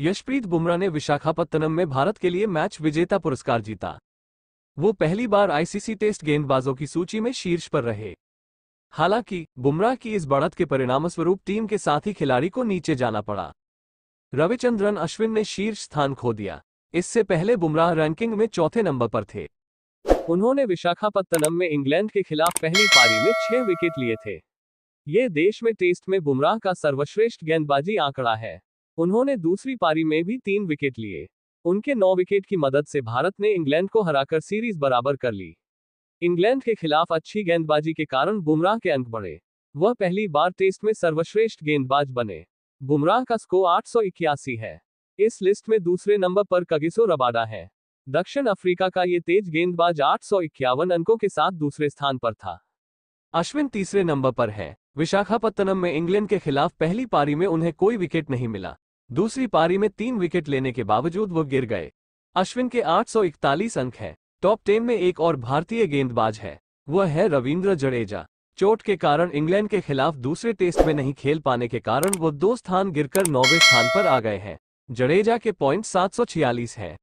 यशप्रीत बुमराह ने विशाखापत्तनम में भारत के लिए मैच विजेता पुरस्कार जीता वो पहली बार आईसीसी टेस्ट गेंदबाजों की सूची में शीर्ष पर रहे हालांकि बुमराह की इस बढ़त के परिणामस्वरूप टीम के साथी खिलाड़ी को नीचे जाना पड़ा रविचंद्रन अश्विन ने शीर्ष स्थान खो दिया इससे पहले बुमराह रैंकिंग में चौथे नंबर पर थे उन्होंने विशाखापत्तनम में इंग्लैंड के खिलाफ पहली पारी में छह विकेट लिए थे ये देश में टेस्ट में बुमराह का सर्वश्रेष्ठ गेंदबाजी आंकड़ा है उन्होंने दूसरी पारी में भी तीन विकेट लिए उनके नौ विकेट की मदद से भारत ने इंग्लैंड को हराकर सीरीज बराबर कर ली इंग्लैंड के खिलाफ अच्छी गेंदबाजी के कारण बुमराह के अंक बढ़े वह पहली बार टेस्ट में सर्वश्रेष्ठ गेंदबाज बने बुमराह का स्कोर आठ है इस लिस्ट में दूसरे नंबर पर कगिसो रबाडा है दक्षिण अफ्रीका का ये तेज गेंदबाज आठ अंकों के साथ दूसरे स्थान पर था अश्विन तीसरे नंबर पर है विशाखापत्तनम में इंग्लैंड के खिलाफ पहली पारी में उन्हें कोई विकेट नहीं मिला दूसरी पारी में तीन विकेट लेने के बावजूद वो गिर गए अश्विन के 841 अंक हैं टॉप टेन में एक और भारतीय गेंदबाज है वह है रविंद्र जडेजा चोट के कारण इंग्लैंड के खिलाफ दूसरे टेस्ट में नहीं खेल पाने के कारण वो दो स्थान गिरकर नौवे स्थान पर आ गए हैं जडेजा के पॉइंट छियालीस हैं